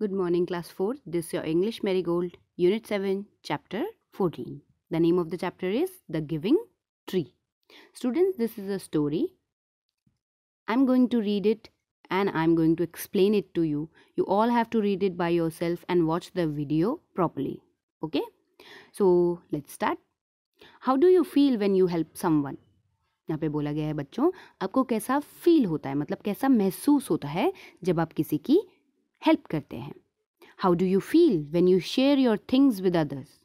Good morning, class 4. This is your English Marigold, Unit 7, Chapter 14. The name of the chapter is The Giving Tree. Students, this is a story. I'm going to read it and I'm going to explain it to you. You all have to read it by yourself and watch the video properly. Okay? So, let's start. How do you feel when you help someone? यहाँ पे बोला गया है बच्चों आपको कैसा feel होता है मतलब कैसा महसूस होता है जब आप किसी की हेल्प करते हैं how do you feel when you share your things with others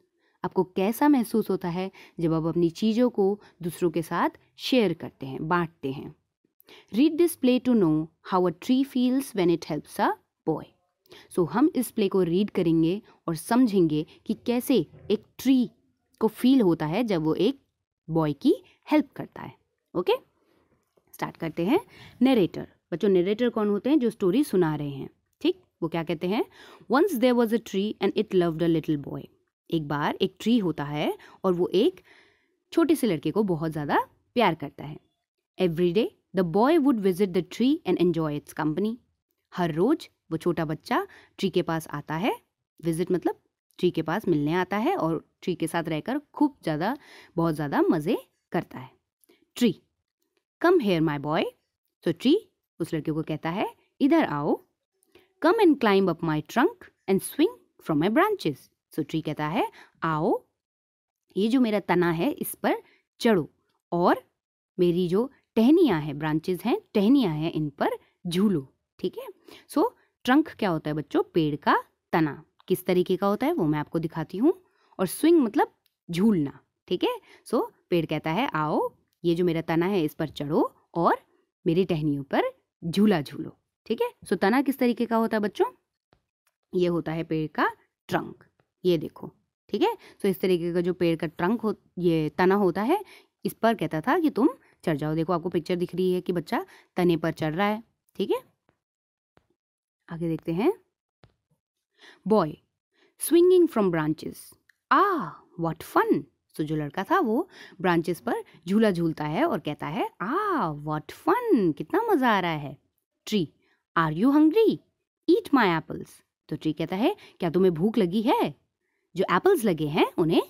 आपको कैसा महसूस होता है जब आप अपनी चीज़ों को दूसरों के साथ शेयर करते हैं बांटते हैं read this play to know how a tree feels when it helps a boy so हम इस प्ले को रीड करेंगे और समझेंगे कि कैसे एक ट्री को फील होता है जब वो एक बॉय की हेल्प करता है ओके स्टार्ट करते हैं नरेटर बच्चों नरेटर कौन होते हैं जो स्टोरी सुना रहे हैं उसको क्या कहते हैं once there was a tree and it loved a little boy एक बार एक ट्री होता है और वो एक छोटे से लड़के को बहुत ज़्यादा प्यार करता है every day the boy would visit the tree and enjoy its company हर रोज वो छोटा बच्चा ट्री के पास आता है विजिट मतलब ट्री के पास मिलने आता है और ट्री के साथ रहकर खूब ज़्यादा बहुत ज़्यादा मज़े करता है tree come here my boy so tree उस लड़के को कहता है इधर आओ come and climb up my trunk and swing from my branches so tree कहता है आओ ये जो मेरा तना है इस पर चढ़ो और मेरी जो टहनियाँ हैं ब्रांचेज हैं टहनियाँ हैं इन पर झूलो ठीक है सो so, ट्रंक क्या होता है बच्चों पेड़ का तना किस तरीके का होता है वो मैं आपको दिखाती हूँ और स्विंग मतलब झूलना ठीक है सो पेड़ कहता है आओ ये जो मेरा तना है इस पर चढ़ो और मेरी टहनियों पर झूला झूलो ठीक है सो तना किस तरीके का होता है बच्चों ये होता है पेड़ का ट्रंक ये देखो ठीक है सो इस तरीके का जो पेड़ का ट्रंक हो ये तना होता है इस पर कहता था कि तुम चढ़ जाओ देखो आपको पिक्चर दिख रही है कि बच्चा तने पर चढ़ रहा है ठीक है आगे देखते हैं boy swinging from branches ah what fun so जो लड़का था वो ब्रांचेस पर झूला झूलता है और कहता है आ वट फन कितना मजा आ रहा है tree are you hungry eat my apples तो ट्री कहता है क्या तुम्हें भूख लगी है जो एप्पल्स लगे हैं उन्हें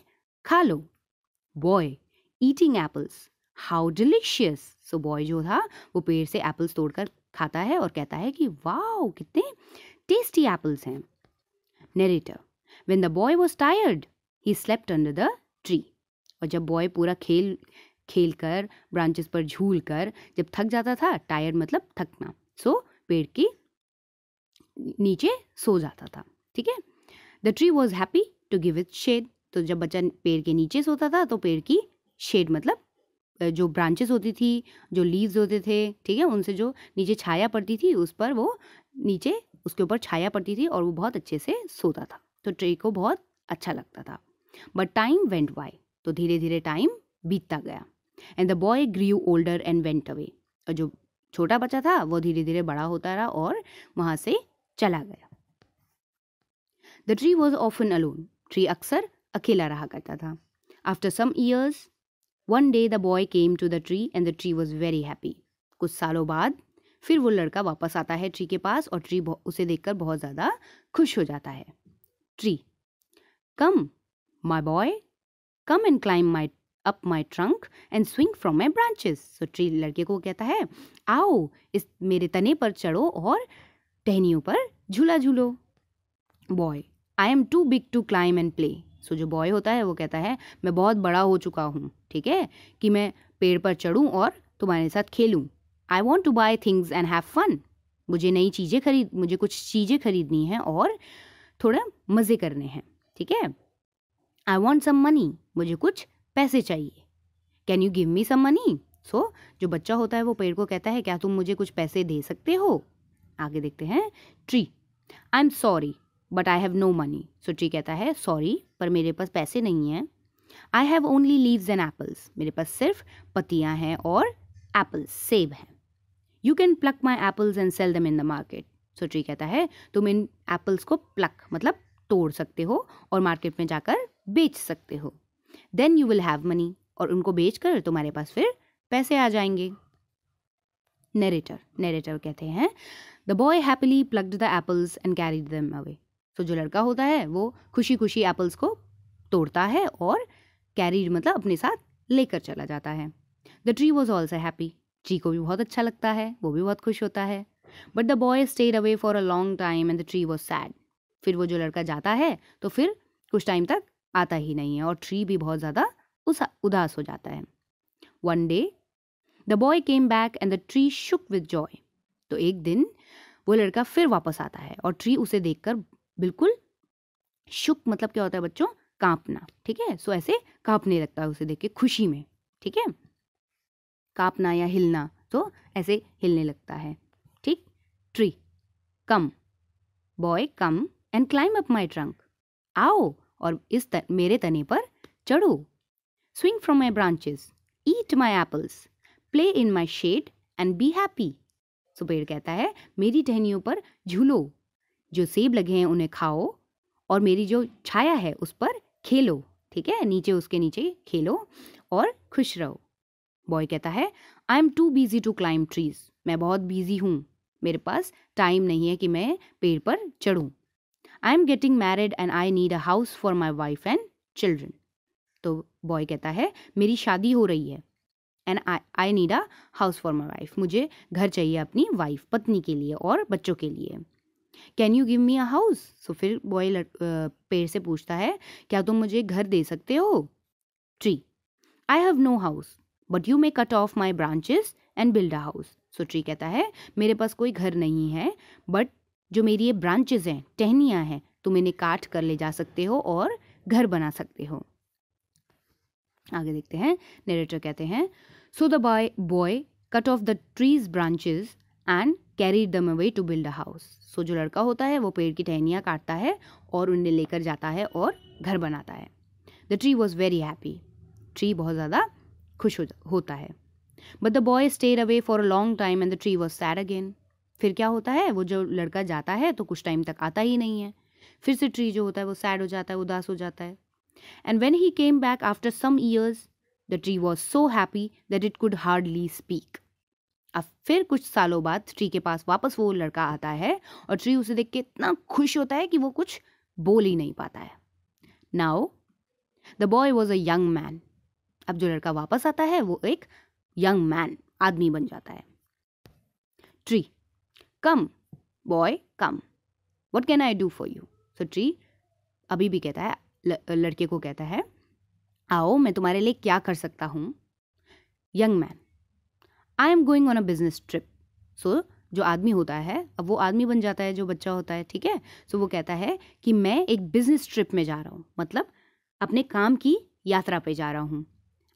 खा लो boy eating apples how delicious so boy जो था वो पेड़ से एप्पल्स तोड़कर खाता है और कहता है कि वाह कितने टेस्टी एप्पल्स हैं narrator when the boy was tired he slept under the tree और जब बॉय पूरा खेल खेल कर ब्रांचेस पर झूल कर जब थक जाता था टायर्ड मतलब थकना सो पेड़ की नीचे सो जाता था ठीक है the tree was happy to give it shade तो जब बच्चा पेड़ के नीचे सोता था तो पेड़ की शेड मतलब जो ब्रांचेस होती थी जो लीव्स होते थे ठीक है उनसे जो नीचे छाया पड़ती थी उस पर वो नीचे उसके ऊपर छाया पड़ती थी और वो बहुत अच्छे से सोता था तो ट्री को बहुत अच्छा लगता था बट टाइम वेंट वाई तो धीरे धीरे टाइम बीतता गया and the boy grew older and went away और जो छोटा बच्चा था वो धीरे धीरे बड़ा होता रहा और वहाँ से चला गया the tree was often alone tree अक्सर अकेला रहा करता था after some years one day the boy came to the tree and the tree was very happy कुछ सालों बाद फिर वो लड़का वापस आता है ट्री के पास और ट्री उसे देखकर बहुत ज़्यादा खुश हो जाता है tree come my boy come and climb my up my trunk and swing from my branches so tree लड़के को कहता है आओ इस मेरे तने पर चढ़ो और टहनियों पर झूला झूलो boy I am too big to climb and play so जो बॉय होता है वो कहता है मैं बहुत बड़ा हो चुका हूँ ठीक है कि मैं पेड़ पर चढ़ूँ और तुम्हारे साथ खेलूँ I want to buy things and have fun मुझे नई चीज़ें खरीद मुझे कुछ चीज़ें खरीदनी हैं और थोड़ा मज़े करने हैं ठीक है आई वॉन्ट सम मनी मुझे कुछ पैसे चाहिए can you give me some money so जो बच्चा होता है वो पेड़ को कहता है क्या तुम मुझे कुछ पैसे दे सकते हो आगे देखते हैं tree I am sorry but I have no money so tree कहता है सॉरी पर मेरे पास पैसे नहीं हैं I have only leaves and apples मेरे पास सिर्फ पतियाँ हैं और एप्पल्स सेब हैं you can pluck my apples and sell them in the market so tree कहता है तुम इन एप्पल्स को प्लक मतलब तोड़ सकते हो और मार्केट में जाकर बेच सकते हो then you will have money और उनको बेच कर तुम्हारे पास फिर पैसे आ जाएंगे नेरेटर नेरेटर कहते हैं the boy happily plucked the apples and carry them away so जो लड़का होता है वो खुशी खुशी एप्पल्स को तोड़ता है और कैरी मतलब अपने साथ लेकर चला जाता है the tree was also happy tree को भी बहुत अच्छा लगता है वो भी बहुत खुश होता है but the boy stayed away for a long time and the tree was sad फिर वो जो लड़का जाता है तो फिर कुछ टाइम तक आता ही नहीं है और ट्री भी बहुत ज़्यादा उदास हो जाता है one day the boy came back and the tree shook with joy तो एक दिन वो लड़का फिर वापस आता है और ट्री उसे देखकर बिल्कुल शुक मतलब क्या होता है बच्चों कांपना ठीक है सो ऐसे कांपने लगता है उसे देख के खुशी में ठीक है कांपना या हिलना तो ऐसे हिलने लगता है ठीक tree come boy come and climb up my trunk आओ और इस त, मेरे तने पर चढ़ो swing from my branches eat my apples play in my shade and be happy so पेड़ कहता है मेरी टहनियों पर झूलो जो सेब लगे हैं उन्हें खाओ और मेरी जो छाया है उस पर खेलो ठीक है नीचे उसके नीचे खेलो और खुश रहो बॉय कहता है I am too busy to climb trees मैं बहुत बिजी हूँ मेरे पास टाइम नहीं है कि मैं पेड़ पर चढ़ूँ I am getting married and I need a house for my wife and children तो बॉय कहता है मेरी शादी हो रही है and I need a house for my wife मुझे घर चाहिए अपनी वाइफ पत्नी के लिए और बच्चों के लिए can you give me a house so फिर बॉय पेड़ से पूछता है क्या तुम मुझे घर दे सकते हो tree I have no house but you may cut off my branches and build a house so tree कहता है मेरे पास कोई घर नहीं है बट जो मेरी ये ब्रांचेज हैं टहनियाँ हैं तुम इन्हें काट कर ले जा सकते हो और घर बना सकते हो आगे देखते हैं नरेटर कहते हैं so the boy boy cut off the tree's branches and carry them away to build a house so जो लड़का होता है वो पेड़ की टहनियाँ काटता है और उन्हें लेकर जाता है और घर बनाता है the tree was very happy tree बहुत ज़्यादा खुश हो होता है but the boy stayed away for a long time and the tree was sad again फिर क्या होता है वो जो लड़का जाता है तो कुछ टाइम तक आता ही नहीं है फिर से ट्री जो होता है वो सैड हो जाता है उदास हो जाता है and when he came back after some years the tree was so happy that it could hardly speak अब फिर कुछ सालों बाद ट्री के पास वापस वो लड़का आता है और ट्री उसे देख के इतना खुश होता है कि वो कुछ बोल ही नहीं पाता है now the boy was a young man अब जो लड़का वापस आता है वो एक यंग मैन आदमी बन जाता है tree come boy come what can I do for you so tree अभी भी कहता है ल, लड़के को कहता है आओ मैं तुम्हारे लिए क्या कर सकता हूँ young man I am going on a business trip so जो आदमी होता है अब वो आदमी बन जाता है जो बच्चा होता है ठीक है सो so, वो कहता है कि मैं एक बिजनेस ट्रिप में जा रहा हूँ मतलब अपने काम की यात्रा पे जा रहा हूँ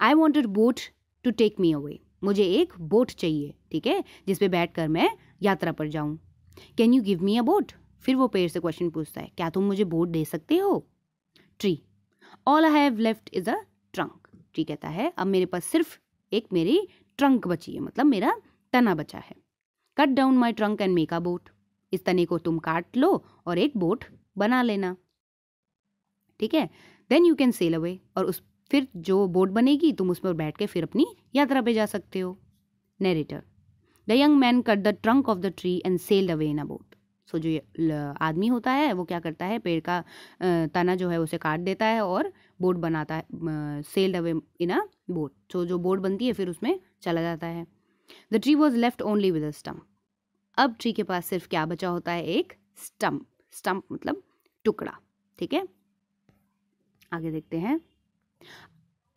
I want boat to take me away मुझे एक बोट चाहिए ठीक है जिसपे बैठ कर मैं यात्रा पर जाऊं can you give me a boat फिर वो पेड़ से क्वेश्चन पूछता है क्या तुम मुझे बोट दे सकते हो tree all I have left is a trunk tree कहता है अब मेरे पास सिर्फ एक मेरी ट्रंक बची है मतलब मेरा तना बचा है cut down my trunk and make a boat इस तने को तुम काट लो और एक बोट बना लेना ठीक है then you can sail away और उस फिर जो बोट बनेगी तुम उस पर बैठ के फिर अपनी यात्रा पे जा सकते हो narrator the young man cut the trunk off the tree and sailed away in a boat so जो आदमी होता है वो क्या करता है पेड़ का तना जो है उसे काट देता है और बोट बनाता है sailed away in a boat so जो बोट बनती है फिर उसमें चला जाता है the tree was left only with a stump अब ट्री के पास सिर्फ क्या बचा होता है एक स्टम्प स्टम्प मतलब टुकड़ा ठीक है आगे देखते हैं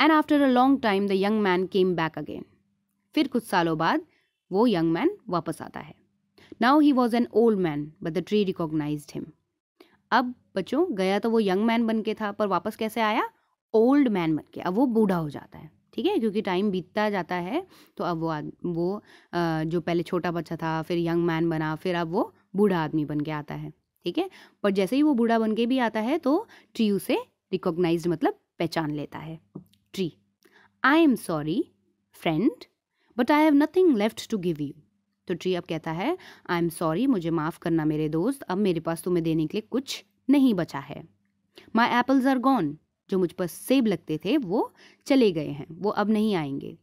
and after a long time the young man came back again फिर कुछ सालों बाद वो यंग मैन वापस आता है now he was an old man but the tree recognise him अब बच्चों गया तो वो यंग मैन बन के था पर वापस कैसे आया ओल्ड मैन बन के अब वो बूढ़ा हो जाता है ठीक है क्योंकि टाइम बीतता जाता है तो अब वो वो जो पहले छोटा बच्चा था फिर यंग मैन बना फिर अब वो बूढ़ा आदमी बन के आता है ठीक है पर जैसे ही वो बूढ़ा बन के भी आता है तो ट्री उसे रिकॉग्नाइज मतलब पहचान लेता है tree I am sorry friend but I have nothing left to give you तो ट्री अब कहता है आई एम सॉरी मुझे माफ़ करना मेरे दोस्त अब मेरे पास तुम्हें देने के लिए कुछ नहीं बचा है माई एप्पल्स आर गॉन जो मुझ पर सेब लगते थे वो चले गए हैं वो अब नहीं आएंगे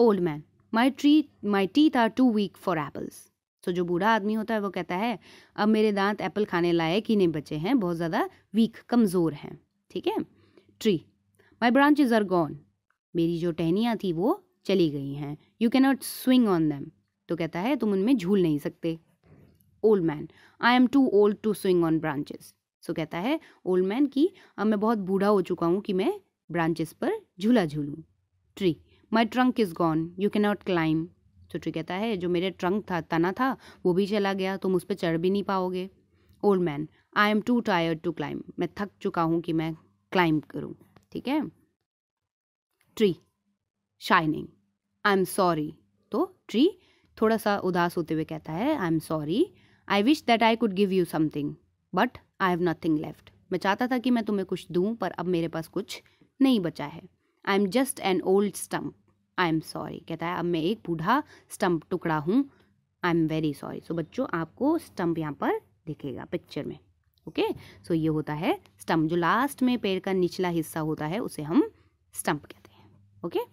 old man my tree my teeth are too weak for apples तो जो बूढ़ा आदमी होता है वो कहता है अब मेरे दांत एप्पल खाने लायक ही नहीं बचे हैं बहुत ज़्यादा वीक कमज़ोर हैं ठीक है tree my branches are gone मेरी जो टहनियाँ थी वो चली गई हैं you cannot swing on them तो कहता है तुम उनमें झूल नहीं सकते old man I am too old to swing on branches so कहता है ओल्ड मैन कि अब मैं बहुत बूढ़ा हो चुका हूँ कि मैं ब्रांचेस पर झूला झूलूँ tree my trunk is gone you can not climb तो ट्री कहता है जो मेरे ट्रंक था तना था वो भी चला गया तुम उस पर चढ़ भी नहीं पाओगे old man I am too tired to climb मैं थक चुका हूँ कि मैं क्लाइम करूँ ठीक है tree shining I am sorry तो ट्री थोड़ा सा उदास होते हुए कहता है I am sorry I wish that I could give you something but I have nothing left मैं चाहता था कि मैं तुम्हें कुछ दूँ पर अब मेरे पास कुछ नहीं बचा है I am just an old stump I am sorry कहता है अब मैं एक बूढ़ा स्टम्प टुकड़ा हूँ I am very sorry so बच्चों आपको स्टम्प यहाँ पर दिखेगा पिक्चर में ओके okay? सो so, ये होता है स्टम्प जो लास्ट में पेड़ का निचला हिस्सा होता है उसे हम स्टम्प कहते हैं ओके okay?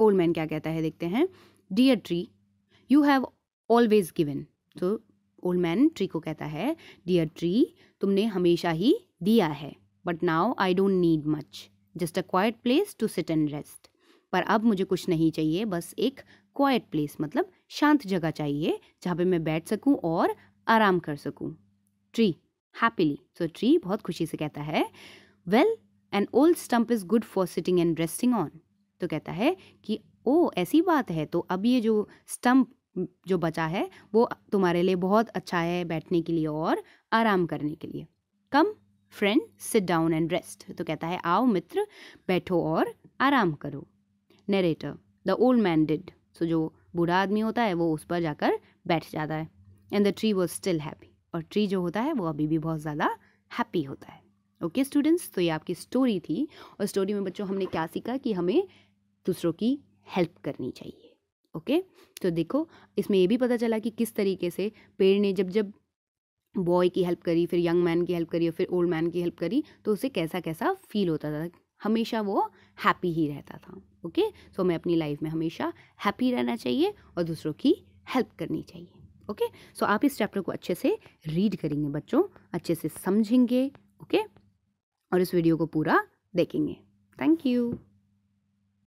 ओल्ड मैन क्या कहता है देखते हैं dear tree you have always given तो ओल्ड मैन ट्री को कहता है डियर ट्री तुमने हमेशा ही दिया है but now I don't need much just a quiet place to sit and rest पर अब मुझे कुछ नहीं चाहिए बस एक क्वाइट प्लेस मतलब शांत जगह चाहिए जहाँ पे मैं बैठ सकूँ और आराम कर सकूँ ट्री हैप्पीली सो ट्री बहुत खुशी से कहता है well an old stump is good for sitting and resting on तो कहता है कि ओ ऐसी बात है तो अब ये जो स्टम्प जो बचा है वो तुम्हारे लिए बहुत अच्छा है बैठने के लिए और आराम करने के लिए come friend sit down and rest तो कहता है आओ मित्र बैठो और आराम करो narrator the old man did so जो बूढ़ा आदमी होता है वो उस पर जाकर बैठ जाता है and the tree was still happy और ट्री जो होता है वो अभी भी बहुत ज़्यादा हैप्पी होता है ओके okay, स्टूडेंट्स तो ये आपकी स्टोरी थी और स्टोरी में बच्चों हमने क्या सीखा कि हमें दूसरों की हेल्प करनी चाहिए ओके तो देखो इसमें ये भी पता चला कि किस तरीके से पेड़ ने जब जब बॉय की हेल्प करी फिर यंग मैन की हेल्प करी और फिर ओल्ड मैन की हेल्प करी तो उसे कैसा कैसा फील होता था हमेशा वो हैप्पी ही रहता था ओके सो हमें अपनी लाइफ में हमेशा हैप्पी रहना चाहिए और दूसरों की हेल्प करनी चाहिए ओके सो आप इस चैप्टर को अच्छे से रीड करेंगे बच्चों अच्छे से समझेंगे ओके और इस वीडियो को पूरा देखेंगे थैंक यू